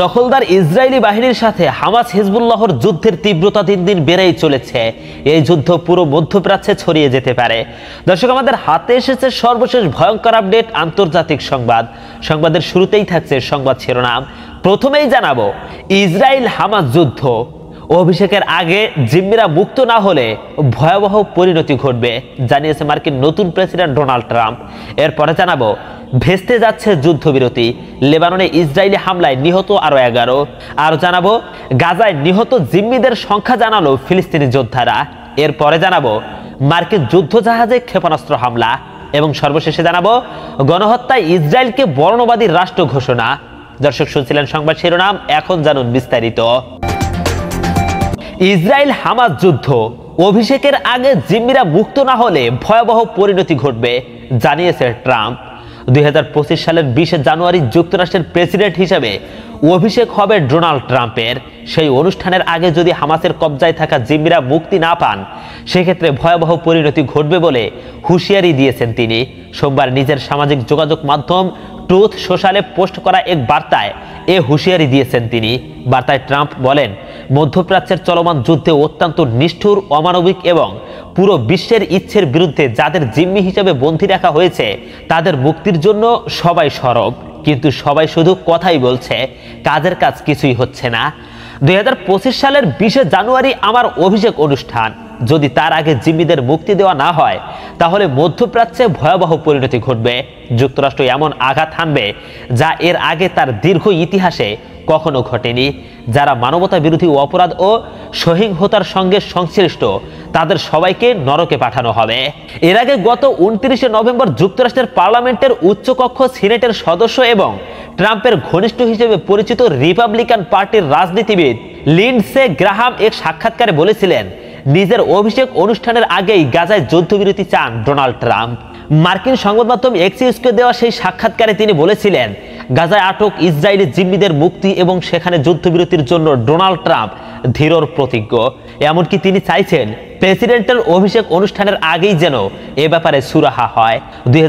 দখলদার ইসরায়েলি বাহিনীর সাথে হামাস হিজবুল্লাহর যুদ্ধের তীব্রতা দিন দিন বেড়েই চলেছে এই যুদ্ধ পুরো মধ্যপ্রাচ্যে ছড়িয়ে যেতে পারে দর্শক আমাদের হাতে এসেছে সর্বশেষ ভয়ঙ্কর আপডেট আন্তর্জাতিক সংবাদ সংবাদের শুরুতেই থাকছে সংবাদ শিরোনাম প্রথমেই জানাবো ইসরায়েল হামাস যুদ্ধ অভিষেকের আগে জিম্মিরা মুক্ত না হলে ভয়াবহ পরিণতি ঘটবে জানিয়েছে মার্কিন নতুন প্রেসিডেন্ট ডোনাল্ড ট্রাম্প এরপরে জানাবো ভেস্তে যাচ্ছে যুদ্ধবিরতি লেবাননে ইসরায়েলি হামলায় নিহত আরও এগারো আর জানাবো গাজায় নিহত জিম্মিদের সংখ্যা জানালো ফিলিস্তিনি যোদ্ধারা এরপরে জানাবো মার্কিন যুদ্ধজাহাজে ক্ষেপণাস্ত্র হামলা এবং সর্বশেষে জানাবো গণহত্যায় ইসরায়েলকে বর্ণবাদী রাষ্ট্র ঘোষণা দর্শক শুনছিলেন সংবাদ শিরোনাম এখন জানুন বিস্তারিত ইসরায়েল হামাস যুদ্ধ অভিষেকের আগে জিম্মিরা মুক্ত না হলে ভয়াবহ পরিণতি ঘটবে জানিয়েছে ট্রাম্প দুই সালের বিশে জানুয়ারি যুক্তরাষ্ট্রের প্রেসিডেন্ট হিসেবে অভিষেক হবে ডোনাল্ড ট্রাম্পের সেই অনুষ্ঠানের আগে যদি হামাসের কবজায় থাকা জিম্মিরা মুক্তি না পান সেক্ষেত্রে ভয়াবহ পরিণতি ঘটবে বলে হুঁশিয়ারি দিয়েছেন তিনি সোমবার নিজের সামাজিক যোগাযোগ মাধ্যম ট্রুথ সোশ্যালে পোস্ট করা এক বার্তায় এ হুঁশিয়ারি দিয়েছেন তিনি বার্তায় ট্রাম্প বলেন মধ্যপ্রাচ্যের চলমান যুদ্ধে অত্যন্ত নিষ্ঠুর অমানবিক এবং পুরো বিশ্বের ইচ্ছের বিরুদ্ধে যাদের জিম্মি হিসেবে বন্দি রাখা হয়েছে তাদের মুক্তির জন্য সবাই সরব কিন্তু সবাই শুধু কথাই বলছে কাজের কাজ কিছুই হচ্ছে না দুই সালের বিশে জানুয়ারি আমার অভিষেক অনুষ্ঠান যদি তার আগে জিম্মিদের মুক্তি দেওয়া না হয় তাহলে মধ্যপ্রাচ্যে ভয়াবহ পরিণতি ঘটবে যুক্তরাষ্ট্র এমন আঘাত হানবে যা এর আগে তার দীর্ঘ ইতিহাসে কখনো ঘটেনি যারা মানবতা বিরোধী অপরাধ ও সহিংসতার সঙ্গে সংশ্লিষ্ট তাদের সবাইকে নরকে পাঠানো হবে এর আগে গত উনত্রিশে নভেম্বর যুক্তরাষ্ট্রের পার্লামেন্টের উচ্চকক্ষ সিনেটের সদস্য এবং ট্রাম্পের ঘনিষ্ঠ হিসেবে পরিচিত রিপাবলিকান পার্টির রাজনীতিবিদ লিন্ডসে গ্রাহাম এক সাক্ষাৎকারে বলেছিলেন নিজের অভিষেক অনুষ্ঠানের আগেই গাজায় যুদ্ধবিরতি চান ডোনাল্ড ট্রাম্প মার্কিন সংবাদ মাধ্যম এক্সিউসকে দেওয়া সেই সাক্ষাৎকারে তিনি বলেছিলেন গাজায় আটক ইসরায়েলি জিম্মিদের মুক্তি এবং সেখানে যুদ্ধবিরতির জন্য ডোনাল্ড ট্রাম্প ধীরর প্রতিজ্ঞ এমনকি তিনি চাইছেন প্রেসিডেন্টের অভিষেক অনুষ্ঠানের আগেই যেন এ ব্যাপারে সুরাহা হয় দুই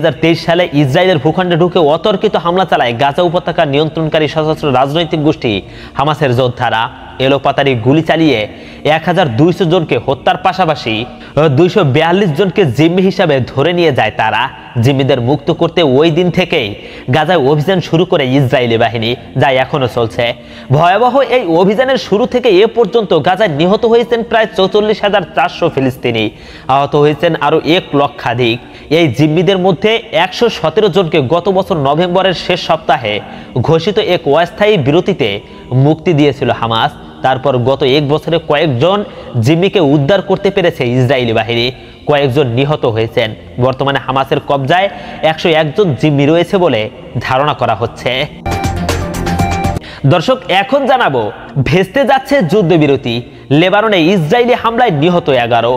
সালে ইসরায়েলের ভূখণ্ডে ঢুকে অতর্কিত হামলা চালায় গাজা উপত্যকা নিয়ন্ত্রণকারী সশস্ত্র রাজনৈতিক গোষ্ঠী হামাসের যোদ্ধারা এলোপাতারি গুলি চালিয়ে এক হাজার দুইশো জনকে হত্যার পাশাপাশি দুইশো বিয়াল্লিশ জনকে জিম্মি হিসাবে ধরে নিয়ে যায় তারা জিম্মিদের মুক্ত করতে ওই দিন থেকেই গাজায় অভিযান শুরু করে ইসরায়েলি বাহিনী যা এখনও চলছে ভয়াবহ এই অভিযানের শুরু থেকে এ পর্যন্ত গাজায় নিহত হয়েছেন প্রায় চৌচল্লিশ হাজার চারশো ফিলিস্তিনি আহত হয়েছেন আরও এক লক্ষাধিক এই জিম্মিদের মধ্যে একশো সতেরো জনকে গত বছর নভেম্বরের শেষ সপ্তাহে ঘোষিত এক অস্থায়ী বিরতিতে মুক্তি দিয়েছিল হামাস তারপর গত এক বছরে কয়েকজন জিম্মিকে উদ্ধার করতে পেরেছে ইসরায়েলি বাহিনী কয়েকজন নিহত হয়েছেন বর্তমানে হামাসের কবজায় একশো একজন জিম্মি রয়েছে বলে ধারণা করা হচ্ছে দর্শক এখন জানাবো ভেস্তে যাচ্ছে যুদ্ধবিরতি লেবাননে ইসরায়েলি হামলায় নিহত এগারো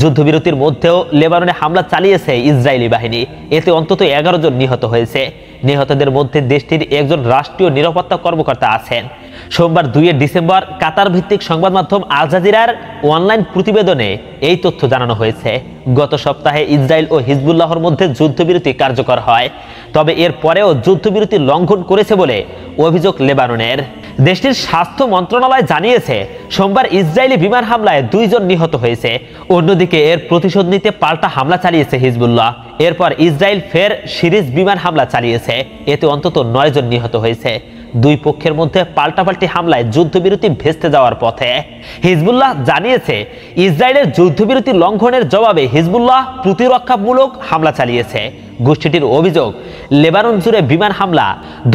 যুদ্ধবিরতির মধ্যেও লেবাননে হামলা চালিয়েছে ইসরায়েলি বাহিনী এতে অন্তত এগারো জন নিহত হয়েছে নিহতদের মধ্যে দেশটির একজন রাষ্ট্রীয় নিরাপত্তা কর্মকর্তা আছেন সোমবার দুইয়ে ডিসেম্বর কাতার ভিত্তিক সংবাদ মাধ্যম আল জাজিরার অনলাইন প্রতিবেদনে এই তথ্য জানানো হয়েছে গত সপ্তাহে ইসরায়েল ও হিজবুল্লাহর মধ্যে যুদ্ধবিরতি কার্যকর হয় তবে এর পরেও যুদ্ধবিরতি লঙ্ঘন করেছে বলে অভিযোগ লেবাননের দেশটির স্বাস্থ্য মন্ত্রণালয় জানিয়েছে সোমবার ইসরায়েলি বিমান হামলায় দুইজন নিহত হয়েছে অন্যদিকে এর প্রতিশোধ নিতে পাল্টা হামলা চালিয়েছে হিজবুল্লাহ এরপর ইসরায়েল ফের সিরিজ বিমান হামলা চালিয়েছে এতে অন্তত নয়জন নিহত হয়েছে দুই পক্ষের মধ্যে পাল্টাপাল্টি হামলায় যুদ্ধবিরতি ভেস্তে যাওয়ার পথে হিজবুল্লাহ জানিয়েছে ইসরায়েলের যুদ্ধবিরতি লঙ্ঘনের জবাবে হিজবুল্লাহ প্রতিরক্ষামূলক হামলা চালিয়েছে গোষ্ঠীটির অভিযোগ লেবানন জুড়ে বিমান হামলা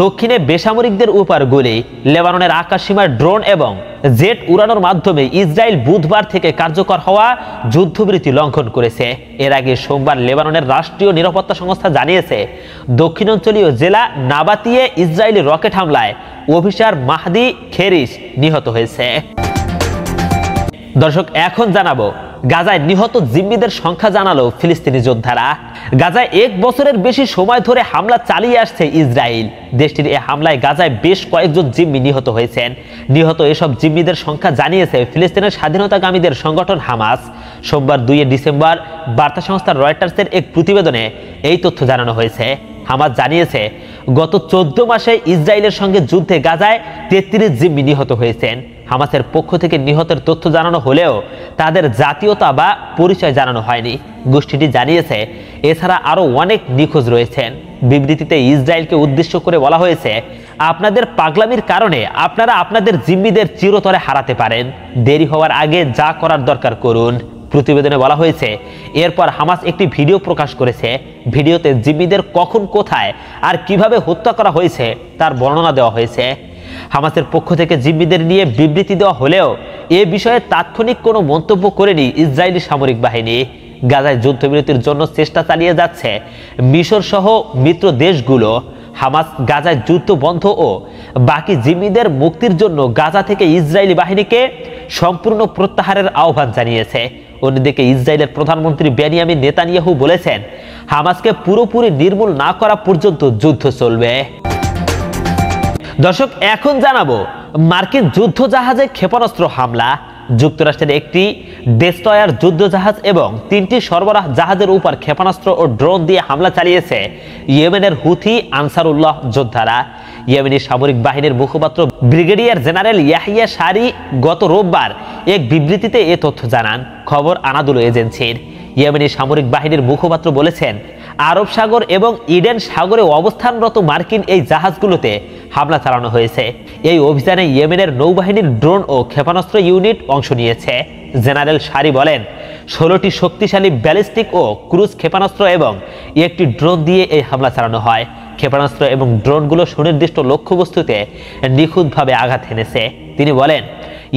দক্ষিণে বেসামরিকদের উপর গুলি লেবাননের আকাশসীমার ড্রোন এবং জেট উড়ানোর মাধ্যমে ইসরায়েল বুধবার থেকে কার্যকর হওয়া যুদ্ধবিরতি লঙ্ঘন করেছে এর আগে সোমবার লেবাননের রাষ্ট্রীয় নিরাপত্তা সংস্থা জানিয়েছে দক্ষিণাঞ্চলীয় জেলা নাবাতিয়ে ইসরায়েলি রকেট হামলায় অভিসার মাহদি খেরিস নিহত হয়েছে দর্শক এখন জানাবো গাজায় নিহত জিম্মিদের সংখ্যা জানালো ফিলিস্তিনি যোদ্ধারা গাজায় এক বছরের বেশি সময় ধরে হামলা চালিয়ে আসছে ইসরায়েল দেশটির এই হামলায় গাজায় বেশ কয়েকজন জিম্মি নিহত হয়েছেন নিহত এসব জিম্মিদের সংখ্যা জানিয়েছে ফিলিস্তিনের স্বাধীনতাকামীদের সংগঠন হামাস সোমবার দুইয়ে ডিসেম্বর বার্তা সংস্থা রয়টার্সের এক প্রতিবেদনে এই তথ্য জানানো হয়েছে হামাস জানিয়েছে গত চোদ্দ মাসে ইসরায়েলের সঙ্গে যুদ্ধে গাজায় তেত্রিশ জিম্মি নিহত হয়েছেন হামাসের পক্ষ থেকে নিহতের তথ্য জানানো হলেও তাদের জাতীয়তা বা পরিচয় জানানো হয়নি গোষ্ঠীটি জানিয়েছে এছাড়া আরও অনেক নিখোঁজ রয়েছেন বিবৃতিতে ইসরায়েলকে উদ্দেশ্য করে বলা হয়েছে আপনাদের পাগলামির কারণে আপনারা আপনাদের জিম্মিদের চিরতরে হারাতে পারেন দেরি হওয়ার আগে যা করার দরকার করুন প্রতিবেদনে বলা হয়েছে এরপর হামাস একটি ভিডিও প্রকাশ করেছে ভিডিওতে জিম্মিদের কখন কোথায় আর কিভাবে হত্যা করা হয়েছে তার বর্ণনা দেওয়া হয়েছে হামাসের পক্ষ থেকে জিম্মিদের নিয়ে বিবৃতি দেওয়া হলেও এ বিষয়ে তাৎক্ষণিক কোনো মন্তব্য করেনি ইসরায়েলি সামরিক বাহিনী গাজায় যুদ্ধবিরতির জন্য চেষ্টা চালিয়ে যাচ্ছে মিশর সহ মিত্র দেশগুলো হামাস গাজায় যুদ্ধ বন্ধ ও বাকি জিম্মিদের মুক্তির জন্য গাজা থেকে ইসরায়েলি বাহিনীকে সম্পূর্ণ প্রত্যাহারের আহ্বান জানিয়েছে অন্যদিকে ইসরায়েলের প্রধানমন্ত্রী বেনিয়ামি নেতানিয়াহু বলেছেন হামাসকে পুরোপুরি নির্মূল না করা পর্যন্ত যুদ্ধ চলবে দর্শক এখন জানাবো মার্কিন যুদ্ধ জাহাজে ক্ষেপণাস্ত্র হামলা যুক্তরাষ্ট্রের একটি ডেস্টয়ার যুদ্ধ জাহাজ এবং তিনটি সরবরাহ জাহাজের উপর ক্ষেপণাস্ত্র ও ড্রোন দিয়ে হামলা চালিয়েছে ইয়েমেনের হুথি আনসারুল্লাহ যোদ্ধারা ইয়েমেনি সামরিক বাহিনীর মুখপাত্র ব্রিগেডিয়ার জেনারেল ইয়াহিয়া সারি গত রোববার এক বিবৃতিতে এ তথ্য জানান খবর আনাদুল এজেন্সির ইয়েমেনি সামরিক বাহিনীর মুখপাত্র বলেছেন আরব সাগর এবং ইডেন সাগরে অবস্থানরত মার্কিন এই জাহাজগুলোতে হামলা চালানো হয়েছে এই অভিযানে ইয়েমেনের নৌবাহিনীর ড্রোন ও ক্ষেপণাস্ত্র ইউনিট অংশ নিয়েছে জেনারেল সারি বলেন ষোলোটি শক্তিশালী ব্যালিস্টিক ও ক্রুজ ক্ষেপণাস্ত্র এবং একটি ড্রোন দিয়ে এই হামলা চালানো হয় ক্ষেপণাস্ত্র এবং ড্রোনগুলো সুনির্দিষ্ট লক্ষ্যবস্তুতে নিখুঁতভাবে আঘাত এনেছে তিনি বলেন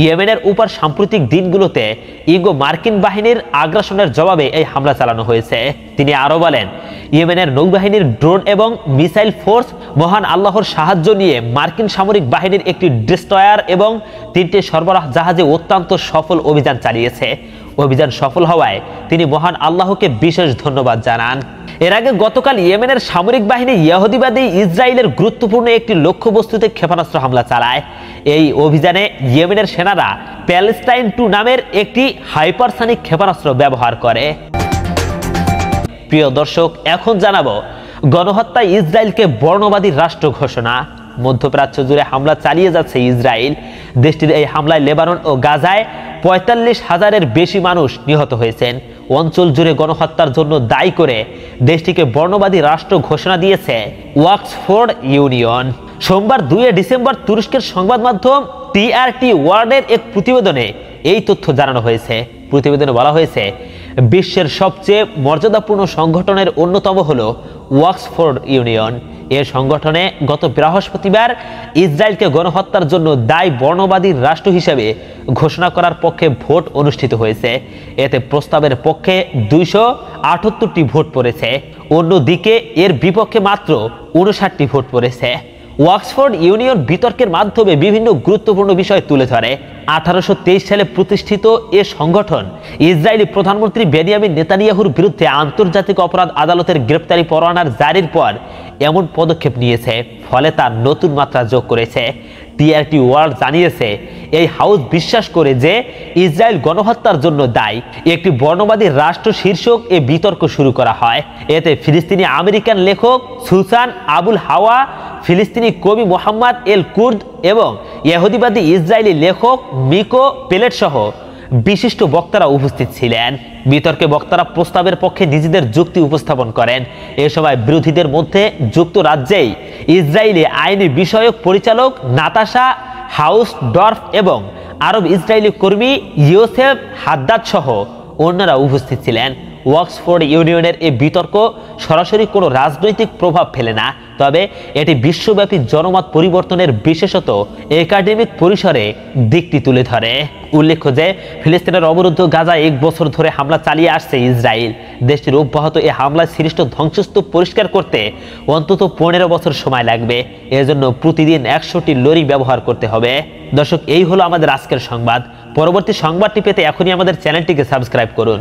ইয়েমেনের উপর সাম্প্রতিক দিনগুলোতে ইগো মার্কিন বাহিনীর আগ্রাসনের জবাবে এই হামলা চালানো হয়েছে তিনি আরও বলেন ইয়েমেনের নৌবাহিনীর ড্রোন এবং মিসাইল ফোর্স মহান আল্লাহর সাহায্য নিয়ে মার্কিন সামরিক বাহিনীর একটি ডিস্ট্রয়ার এবং তিনটি সরবরাহ জাহাজে অত্যন্ত সফল অভিযান চালিয়েছে অভিযান সফল হওয়ায় তিনি মহান আল্লাহকে বিশেষ ধন্যবাদ জানান এর আগে গতকাল ইয়েমেনের সামরিক বাহিনী ইয়াহুদিবাদী ইসরায়েলের গুরুত্বপূর্ণ একটি লক্ষ্যবস্তুতে ক্ষেপণাস্ত্র হামলা চালায় এই অভিযানে ইয়েমেনের সেনারা প্যালেস্টাইন টু নামের একটি হাইপারসানিক ক্ষেপণাস্ত্র ব্যবহার করে প্রিয় দর্শক এখন জানাবো গণহত্যা ইসরায়েলকে বর্ণবাদী রাষ্ট্র ঘোষণা মধ্যপ্রাচ্য জুড়ে হামলা চালিয়ে যাচ্ছে ইসরায়েল দেশটির এই হামলায় লেবানন ও গাজায় পঁয়তাল্লিশ হাজারের বেশি মানুষ নিহত হয়েছেন অঞ্চল জুড়ে গণহত্যার জন্য দায়ী করে দেশটিকে বর্ণবাদী রাষ্ট্র ঘোষণা দিয়েছে ওয়াক্সফোর্ড ইউনিয়ন সোমবার দুয়ে ডিসেম্বর তুরস্কের সংবাদ মাধ্যম টিআরটি ওয়ার্ডের এক প্রতিবেদনে এই তথ্য জানানো হয়েছে প্রতিবেদনে বলা হয়েছে বিশ্বের সবচেয়ে মর্যাদাপূর্ণ সংগঠনের অন্যতম হল ওয়াক্সফোর্ড ইউনিয়ন এ সংগঠনে গত বৃহস্পতিবার ইসরায়েলকে গণহত্যার জন্য দায় বর্ণবাদী রাষ্ট্র হিসেবে ঘোষণা করার পক্ষে ভোট অনুষ্ঠিত হয়েছে এতে প্রস্তাবের পক্ষে দুইশো আটাত্তরটি ভোট পড়েছে অন্যদিকে এর বিপক্ষে মাত্র উনষাটটি ভোট পড়েছে ওয়াক্সফোর্ড ইউনিয়ন বিতর্কের মাধ্যমে বিভিন্ন গুরুত্বপূর্ণ বিষয় তুলে ধরে আঠারোশো সালে প্রতিষ্ঠিত এ সংগঠন ইসরায়েলি প্রধানমন্ত্রী বেনিয়ামিন নেতানিয়াহুর বিরুদ্ধে আন্তর্জাতিক অপরাধ আদালতের গ্রেপ্তারি পরোয়ানার জারির পর এমন পদক্ষেপ নিয়েছে ফলে তার নতুন মাত্রা যোগ করেছে টিআরটি ওয়ার্ল্ড জানিয়েছে এই হাউস বিশ্বাস করে যে ইসরায়েল গণহত্যার জন্য দায়ী একটি বর্ণবাদী রাষ্ট্র শীর্ষক এ বিতর্ক শুরু করা হয় এতে ফিলিস্তিনি আমেরিকান লেখক সুলসান আবুল হাওয়া ফিলিস্তিনি কবি মোহাম্মদ এল কুর্দ এবং ইহুদিবাদী ইসরায়েলি লেখক মিকো পেলেট সহ বিশিষ্ট বক্তারা উপস্থিত ছিলেন বিতর্কে বক্তারা প্রস্তাবের পক্ষে নিজেদের যুক্তি উপস্থাপন করেন এ সময় বিরোধীদের মধ্যে যুক্তরাজ্যেই ইসরায়েলি আইনি বিষয়ক পরিচালক নাতাশা হাউস ডর্ফ এবং আরব ইসরায়েলি কর্মী ইউসেফ হাদ্দাদ সহ অন্যরা উপস্থিত ছিলেন ওয়াক্সফোর্ড ইউনিয়নের এই বিতর্ক সরাসরি কোনো রাজনৈতিক প্রভাব ফেলে না তবে এটি বিশ্বব্যাপী জনমত পরিবর্তনের বিশেষত একাডেমিক পরিসরে দিকটি তুলে ধরে উল্লেখ্য যে ফিলিস্তিনের অবরুদ্ধ গাজা এক বছর ধরে হামলা চালিয়ে আসছে ইসরায়েল দেশটির অব্যাহত এই হামলায় সৃষ্ট ধ্বংসস্তূপ পরিষ্কার করতে অন্তত পনেরো বছর সময় লাগবে এজন্য প্রতিদিন একশোটি লরি ব্যবহার করতে হবে দর্শক এই হলো আমাদের আজকের সংবাদ পরবর্তী সংবাদটি পেতে এখনই আমাদের চ্যানেলটিকে সাবস্ক্রাইব করুন